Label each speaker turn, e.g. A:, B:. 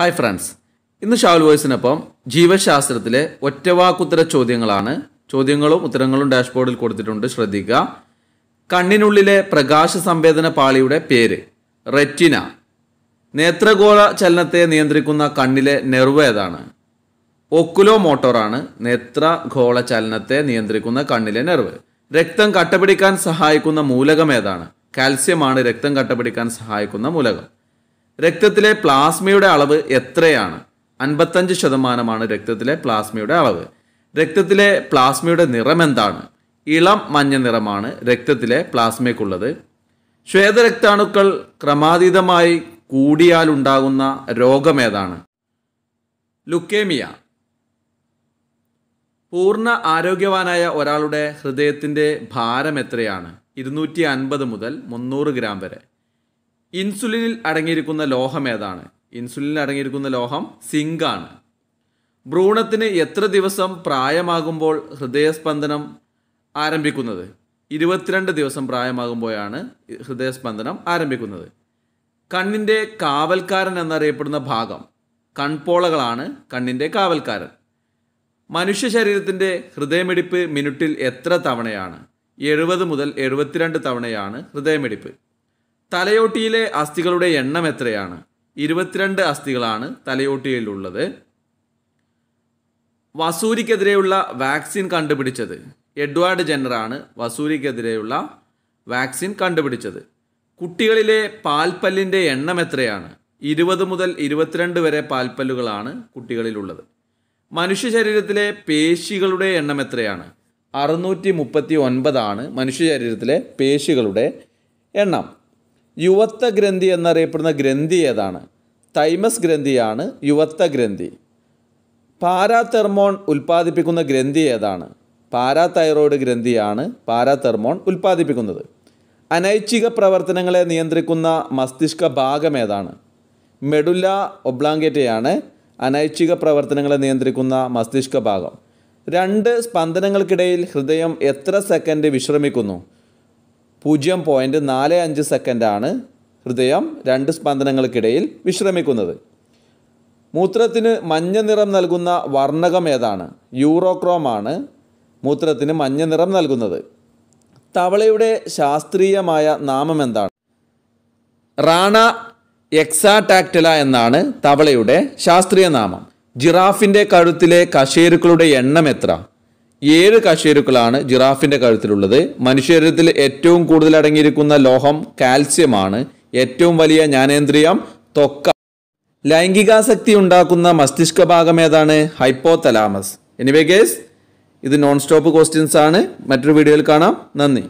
A: hi friends ഇന്ന് ഷാൽ വോയ്സിനൊപ്പം ജീവശാസ്ത്രത്തിലെ ഒറ്റവാക്കുത്തര ചോദ്യങ്ങളാണ് ചോദ്യങ്ങളും ഉത്തരങ്ങളും ഡാഷ്ബോർഡിൽ കൊടുത്തിട്ടുണ്ട് ശ്രദ്ധിക്കുക കണ്ണിനുള്ളിലെ പ്രകാശ സംവേദന പാളിയുടെ പേര് റെറ്റിന നേത്രഗോള ചലനത്തെ നിയന്ത്രിക്കുന്ന കണ്ണിലെ നെർവ് ഏതാണ് ഒക്കുലോ മോട്ടോറാണ് നേത്രഗോള ചലനത്തെ നിയന്ത്രിക്കുന്ന കണ്ണിലെ നെർവ് രക്തം കട്ടപിടിക്കാൻ സഹായിക്കുന്ന മൂലകം ഏതാണ് കാൽസ്യമാണ് രക്തം കട്ടപിടിക്കാൻ സഹായിക്കുന്ന മൂലകം രക്തത്തിലെ പ്ലാസ്മയുടെ അളവ് എത്രയാണ് അൻപത്തഞ്ച് ശതമാനമാണ് രക്തത്തിലെ പ്ലാസ്മയുടെ അളവ് രക്തത്തിലെ പ്ലാസ്മയുടെ നിറം എന്താണ് ഇളം മഞ്ഞ നിറമാണ് രക്തത്തിലെ പ്ലാസ്മയ്ക്കുള്ളത് ശ്വേതരക്താണുക്കൾ ക്രമാതീതമായി കൂടിയാലുണ്ടാകുന്ന രോഗമേതാണ് ലുക്കേമിയ പൂർണ്ണ ആരോഗ്യവാനായ ഒരാളുടെ ഹൃദയത്തിൻ്റെ ഭാരം എത്രയാണ് ഇരുന്നൂറ്റി അൻപത് മുതൽ മുന്നൂറ് ഗ്രാം വരെ ഇൻസുലിനിൽ അടങ്ങിയിരിക്കുന്ന ലോഹം ഏതാണ് ഇൻസുലിനിൽ അടങ്ങിയിരിക്കുന്ന ലോഹം സിങ്ക് ആണ് ഭ്രൂണത്തിന് എത്ര ദിവസം പ്രായമാകുമ്പോൾ ഹൃദയസ്പന്ദനം ആരംഭിക്കുന്നത് ഇരുപത്തിരണ്ട് ദിവസം പ്രായമാകുമ്പോഴാണ് ഹൃദയസ്പന്ദനം ആരംഭിക്കുന്നത് കണ്ണിൻ്റെ കാവൽക്കാരൻ എന്നറിയപ്പെടുന്ന ഭാഗം കൺപോളകളാണ് കണ്ണിൻ്റെ കാവൽക്കാരൻ മനുഷ്യ ശരീരത്തിൻ്റെ ഹൃദയമിടിപ്പ് മിനിറ്റിൽ എത്ര തവണയാണ് എഴുപത് മുതൽ എഴുപത്തിരണ്ട് തവണയാണ് ഹൃദയമിടിപ്പ് തലയോട്ടിയിലെ അസ്ഥികളുടെ എണ്ണം എത്രയാണ് ഇരുപത്തിരണ്ട് അസ്ഥികളാണ് തലയോട്ടിയിലുള്ളത് വസൂരിക്കെതിരെയുള്ള വാക്സിൻ കണ്ടുപിടിച്ചത് എഡ്വാർഡ് ജെന്നറാണ് വസൂരിക്കെതിരെയുള്ള വാക്സിൻ കണ്ടുപിടിച്ചത് കുട്ടികളിലെ പാൽപ്പല്ലിൻ്റെ എണ്ണം എത്രയാണ് ഇരുപത് മുതൽ ഇരുപത്തിരണ്ട് വരെ പാൽപ്പല്ലുകളാണ് കുട്ടികളിലുള്ളത് മനുഷ്യ ശരീരത്തിലെ പേശികളുടെ എണ്ണം എത്രയാണ് അറുന്നൂറ്റി മുപ്പത്തി ഒൻപതാണ് മനുഷ്യ ശരീരത്തിലെ പേശികളുടെ എണ്ണം യുവത്വ ഗ്രന്ഥി എന്നറിയപ്പെടുന്ന ഗ്രന്ഥി ഏതാണ് തൈമസ് ഗ്രന്ഥിയാണ് യുവത്വ ഗ്രന്ഥി പാരാതെർമോൺ ഉൽപ്പാദിപ്പിക്കുന്ന ഗ്രന്ഥി ഏതാണ് പാരാതൈറോയിഡ് ഗ്രന്ഥിയാണ് പാരാതെർമോൺ ഉൽപ്പാദിപ്പിക്കുന്നത് അനൈച്ഛിക പ്രവർത്തനങ്ങളെ നിയന്ത്രിക്കുന്ന മസ്തിഷ്ക ഭാഗം ഏതാണ് മെഡുല്ല ഒബ്ലാങ്കേറ്റയാണ് അനൈച്ഛിക പ്രവർത്തനങ്ങളെ നിയന്ത്രിക്കുന്ന മസ്തിഷ്ക ഭാഗം രണ്ട് സ്പന്ദനങ്ങൾക്കിടയിൽ ഹൃദയം എത്ര സെക്കൻഡ് വിശ്രമിക്കുന്നു പൂജ്യം പോയിൻറ്റ് നാല് അഞ്ച് സെക്കൻഡാണ് ഹൃദയം രണ്ട് സ്പന്ദനങ്ങൾക്കിടയിൽ വിശ്രമിക്കുന്നത് മൂത്രത്തിന് മഞ്ഞ നിറം നൽകുന്ന വർണ്ണകം ഏതാണ് യൂറോക്രോമാണ് മൂത്രത്തിന് മഞ്ഞ നിറം നൽകുന്നത് തവളയുടെ ശാസ്ത്രീയമായ നാമം എന്താണ് റാണ എക്സാടാക്ടില എന്നാണ് തവളയുടെ ശാസ്ത്രീയ നാമം ജിറാഫിൻ്റെ കഴുത്തിലെ കശേരുക്കളുടെ എണ്ണം എത്ര ഏഴ് കശേരുക്കളാണ് ജിറാഫിൻ്റെ കഴുത്തിലുള്ളത് മനുഷ്യരത്തിൽ ഏറ്റവും കൂടുതൽ അടങ്ങിയിരിക്കുന്ന ലോഹം കാൽസ്യമാണ് ഏറ്റവും വലിയ ജ്ഞാനേന്ദ്രിയം തൊക്ക ലൈംഗികാസക്തി ഉണ്ടാക്കുന്ന മസ്തിഷ്ക ഭാഗം ഏതാണ് ഹൈപ്പോ തലാമസ് എനിവേ കേസ് ഇത് നോൺ സ്റ്റോപ്പ് ക്വസ്റ്റ്യൻസ് ആണ് മറ്റൊരു വീഡിയോയിൽ കാണാം നന്ദി